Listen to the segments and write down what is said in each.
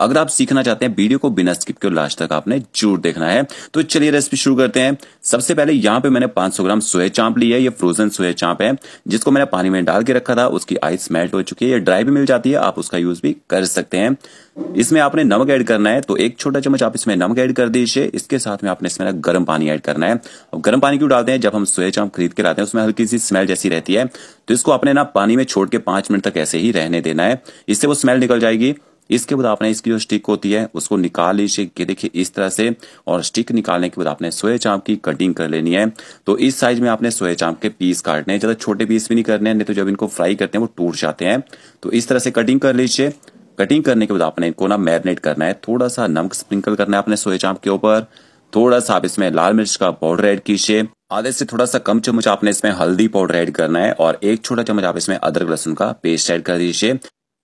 अगर आप सीखना चाहते हैं वीडियो को बिना स्किप के लास्ट तक आपने जरूर देखना है तो चलिए रेसिपी शुरू करते हैं सबसे पहले यहाँ पे मैंने 500 ग्राम सोया चाप ली है ये फ्रोजन सोया चाप है जिसको मैंने पानी में डाल के रखा था उसकी आइस मेल्ट हो चुकी है ये ड्राई भी मिल जाती है आप उसका यूज भी कर सकते हैं इसमें आपने नमक ऐड करना है तो एक छोटा चम्मच आप इसमें नमक ऐड कर दीजिए इसके साथ में आपने इसमें गर्म पानी ऐड करना है गर्म पानी क्यों डालते हैं जब हम सोया चाप खरीद के लाते हैं उसमें हल्की सी स्मेल जैसी रहती है तो इसको आपने ना पानी में छोड़ के पांच मिनट तक ऐसे ही रहने देना है इससे वो स्मेल निकल जाएगी इसके बाद आपने इसकी जो स्टिक होती है उसको निकाल लीजिए देखिए इस तरह से और स्टिक निकालने के बाद आपने सोए चाप की कटिंग कर लेनी है तो इस साइज में आपने सोए चाप के पीस काटने ज्यादा छोटे पीस भी नहीं करने नहीं तो जब इनको फ्राई करते हैं वो टूट जाते हैं तो इस तरह से कटिंग कर लीजिए कटिंग करने के बाद आपने इनको ना मैरिनेट करना है थोड़ा सा नमक स्प्रिंकल करना है अपने सोए चाप के ऊपर थोड़ा सा आप इसमें लाल मिर्च का पाउडर ऐड कीजिए आधे से थोड़ा सा कम चम्मच आपने इसमें हल्दी पाउडर ऐड करना है और एक छोटा चम्मच आप इसमें अदरक लहसुन का पेस्ट ऐड कर दीजिए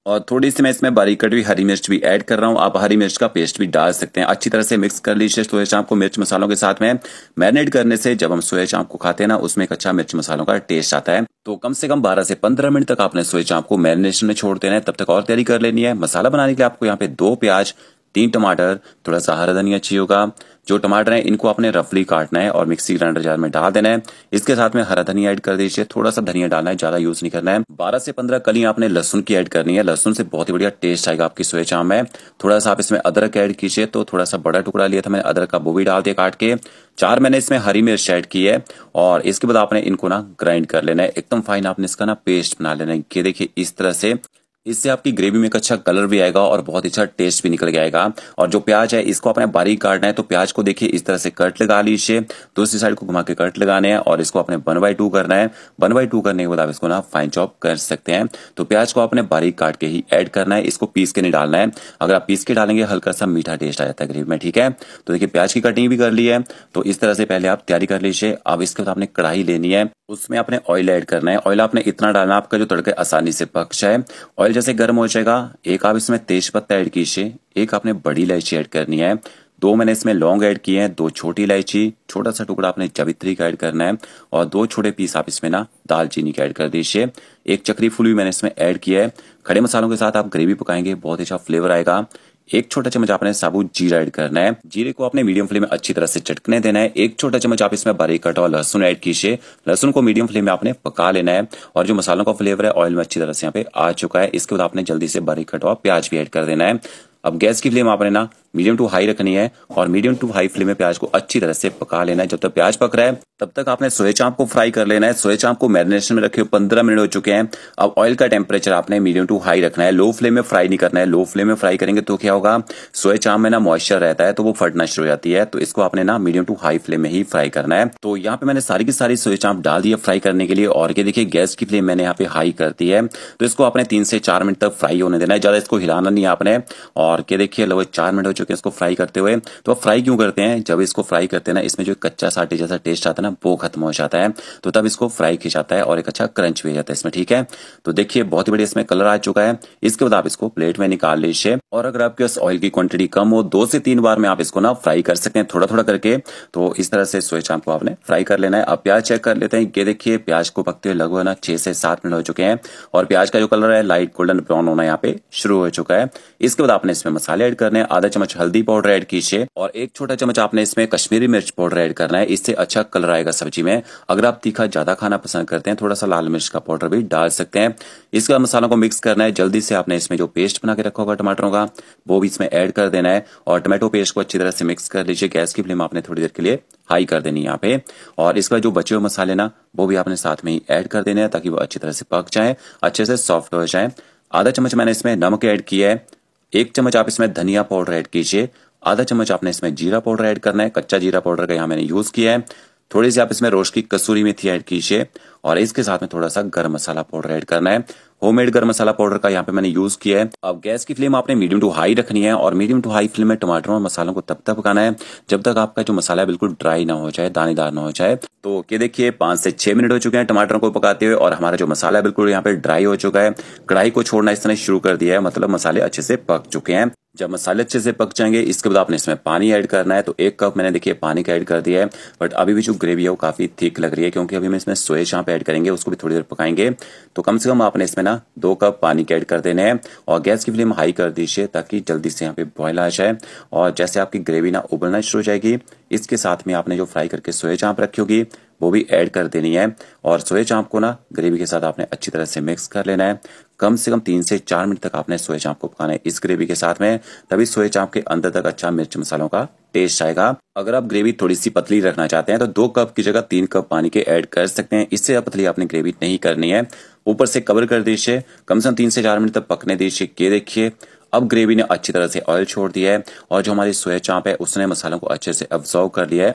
और थोड़ी सी मैं इसमें बारीक कटी हुई हरी मिर्च भी ऐड कर रहा हूँ आप हरी मिर्च का पेस्ट भी डाल सकते हैं अच्छी तरह से मिक्स कर लीजिए सोए चाप को मिर्च मसालों के साथ में मैरिनेट करने से जब हम सोए चाप को खाते हैं ना उसमें एक अच्छा मिर्च मसालों का टेस्ट आता है तो कम से कम 12 से 15 मिनट तक आपने सोए चाप को मैरिनेशन में छोड़ देना है तब तक और तैयारी कर लेनी है मसाला बनाने के लिए आपको यहाँ पे दो प्याज तीन टमाटर थोड़ा सा हरा धनिया चाहिए होगा जो टमाटर है इनको आपने रफली काटना है और मिक्सी ग्राइंडर जार में डाल देना है इसके साथ में हरा धनिया ऐड कर दीजिए थोड़ा सा धनिया डालना है ज्यादा यूज नहीं करना है बारह से पंद्रह कली आपने लहसुन की ऐड करनी है लहसुन से बहुत ही बढ़िया टेस्ट आएगा आपकी सोए चाम में थोड़ा सा आप इसमें अदरक ऐड कीजिए तो थोड़ा सा बड़ा टुकड़ा लिया था मैंने अदरक का वो भी डाल दिया काट के चार मैंने इसमें हरी मिर्च ऐड की है और इसके बाद आपने इनको ना ग्राइंड कर लेना है एकदम फाइन आपने इसका ना पेस्ट बना लेना है ये देखिए इस तरह से इससे आपकी ग्रेवी में एक अच्छा कलर भी आएगा और बहुत अच्छा टेस्ट भी निकल जाएगा और जो प्याज है इसको अपने बारीक काटना है तो प्याज को देखिए इस तरह से कट लगा लीजिए दूसरी साइड को घुमा के कट लगाने हैं और इसको अपने वन बाई टू करना है वन बाई टू करने के बाद आप इसको ना फाइन चॉप कर सकते हैं तो प्याज को आपने बारीक काट के ही एड करना है इसको पीस के नहीं डालना है अगर आप पीस के डालेंगे हल्का सा मीठा टेस्ट आ जाता है ग्रेवी में ठीक है तो देखिये प्याज की कटिंग भी कर ली है तो इस तरह से पहले आप तैयारी कर लीजिए अब इसके बाद आपने कढ़ाई लेनी है उसमें आपने ऑयल ऐड करना है ऑयल आपने इतना डालना आपका जो तड़के आसानी से पक्ष है ऑयल जैसे गर्म हो जाएगा एक आप इसमें तेज पत्ता ऐड कीजिए एक आपने बड़ी इलायची ऐड करनी है दो मैंने इसमें लौंग ऐड किए हैं दो छोटी इलायची छोटा सा टुकड़ा आपने जवित्री का ऐड करना है और दो छोटे पीस आप इसमें ना दालचीनी का ऐड कर दीजिए एक चक्री फूल भी मैंने इसमें ऐड किया है खड़े मसालों के साथ आप ग्रेवी पकाएंगे बहुत अच्छा फ्लेवर आएगा एक छोटा चम्मच आपने साबुत जीरा ऐड करना है जीरे को आपने मीडियम फ्लेम में अच्छी तरह से चटकने देना है एक छोटा चम्मच आप इसमें बारीक कटा हुआ लहसुन ऐड कीजिए लहसुन को मीडियम फ्लेम में आपने पका लेना है और जो मसालों का फ्लेवर है ऑयल में अच्छी तरह से यहाँ पे आ चुका है इसके बाद आपने जल्दी से बारीक कटा हुआ प्याज भी एड कर देना है अब गैस की फ्लेम आपने ना मीडियम टू हाई रखनी है और मीडियम टू हाई फ्लेम में प्याज को अच्छी तरह से पका लेना है जब तक प्याज पक रहा है तब तक आपने सोए चाप को फ्राई कर लेना है सोए चाप को मैरिनेशन में रखे हुए पंद्रह मिनट हो चुके हैं अब ऑयल का टेम्परेचर आपने मीडियम टू हाई रखना है लो फ्लेम में फ्राई नहीं करना है लो फ्लेम में फ्राई करेंगे तो क्या होगा सोए चाप में ना मॉइस्चर रहता है तो वो फटना शुरू हो जाती है तो इसको आपने ना मीडियम टू हाई फ्लेम में ही फ्राई करना है तो यहाँ पे मैंने सारी की सारी सोए चाप डाल दी है फ्राई करने के लिए और ये देखिए गैस की फ्लेम मैंने यहाँ पे हाई कर दी है तो इसको आपने तीन से चार मिनट तक फ्राई होने देना है ज्यादा इसको हिलाना नहीं आपने और ये देखिए लगभग चार मिनट चुके हैं इसको फ्राई करते हुए तो आप फ्राई क्यों करते हैं जब इसको फ्राई करते हैं ना इसमें जो कच्चा साटे जैसा टेस्ट आता है ना वो खत्म हो जाता है तो तब इसको फ्राई किया जाता है और एक अच्छा क्रंच भी जाता है इसमें ठीक है तो देखिए बहुत ही बढ़िया इसमें कलर आ चुका है इसके बाद आप इसको प्लेट में निकाल लीजिए और अगर आपके पास ऑयल की क्वांटिटी कम हो दो से तीन बार में आप इसको ना फ्राई कर सकते हैं थोड़ा थोड़ा करके तो इस तरह से सोए चाप को आपने फ्राई कर लेना है अब प्याज चेक कर लेते हैं ये देखिए प्याज को पकते हुए लगभग ना छह से सात मिनट हो चुके हैं और प्याज का जो कलर है लाइट गोल्डन ब्राउन होना यहाँ पे शुरू हो चुका है इसके बाद आपने इसमें मसाले ऐड करने हैं आधा चम्मच चम्मच हल्दी पाउडर ऐड कीजिए और एक छोटा चम्मच आपने इसमें कश्मीरी मिर्च पाउडर ऐड करना है इससे अच्छा कलर आएगा सब्जी में अगर आप तीखा ज्यादा खाना पसंद करते हैं थोड़ा सा लाल मिर्च का पाउडर भी डाल सकते हैं इसका मसालों को मिक्स करना है जल्दी से आपने इसमें जो पेस्ट बना के रखा होगा टमाटरों का वो भी इसमें ऐड कर देना है और टमाटो पेस्ट को अच्छी तरह से मिक्स कर लीजिए गैस की फ्लेम आपने थोड़ी देर के लिए हाई कर देनी यहाँ पे और इसके बाद जो बचे हुए मसाले ना वो भी आपने साथ में ही ऐड कर देने हैं ताकि वो अच्छी तरह से पक जाए अच्छे से सॉफ्ट हो जाए आधा चम्मच मैंने इसमें नमक ऐड किया है एक चम्मच आप इसमें धनिया पाउडर ऐड कीजिए आधा चम्मच आपने इसमें जीरा पाउडर ऐड करना है कच्चा जीरा पाउडर का यहाँ मैंने यूज़ किया है थोड़ी सी आप इसमें रोश की कसूरी मेथी ऐड कीजिए और इसके साथ में थोड़ा सा गर्म मसाला पाउडर ऐड करना है होममेड गर्म मसाला पाउडर का यहाँ पे मैंने यूज किया है अब गैस की फ्लेम आपने मीडियम टू हाई रखनी है और मीडियम टू हाई फ्लेम में टमाटरों और मसालों को तब तक पकाना है जब तक आपका जो मसाला है बिल्कुल ड्राई ना हो जाए दानेदार ना हो जाए तो ये देखिए पांच से छह मिनट हो चुके हैं टमाटरों को पकाते हुए और हमारा जो मसाला बिल्कुल यहाँ पे ड्राई हो चुका है कढ़ाई को छोड़ना इस तरह शुरू कर दिया है मतलब मसाले अच्छे से पक चुके हैं जब मसाले अच्छे से पक जाएंगे इसके बाद आपने इसमें पानी ऐड करना है तो एक कप मैंने देखिए पानी का ऐड कर दिया है बट अभी भी जो ग्रेवी है वो काफ़ी थिक लग रही है क्योंकि अभी हम इसमें सोए चाप ऐड करेंगे उसको भी थोड़ी देर पकाएंगे तो कम से कम आपने इसमें ना दो कप पानी का ऐड कर देने हैं और गैस की फ्लेम हाई कर दीजिए ताकि जल्दी से यहाँ पे बॉयल आ जाए और जैसे आपकी ग्रेवी ना उबलना शुरू हो जाएगी इसके साथ में आपने जो फ्राई करके सोए चाँप रखी होगी वो भी ऐड कर देनी है और सोए चाप को ना ग्रेवी के साथ आपने अच्छी तरह से मिक्स कर लेना है कम से कम तीन से चार मिनट तक आपने सोए चाप को पकाना है इस ग्रेवी के साथ में तभी सोए चाप के अंदर तक अच्छा मिर्च मसालों का टेस्ट आएगा अगर आप ग्रेवी थोड़ी सी पतली रखना चाहते हैं तो दो कप की जगह तीन कप पानी के ऐड कर सकते हैं इससे पतली आपने ग्रेवी नहीं करनी है ऊपर से कवर कर दीजिए कम से कम तीन से चार मिनट तक पकने दीजिए के देखिए अब ग्रेवी ने अच्छी तरह से ऑयल छोड़ दिया है और जो हमारी सोया चाप है उसने मसालों को अच्छे से अब्जॉर्व कर लिया है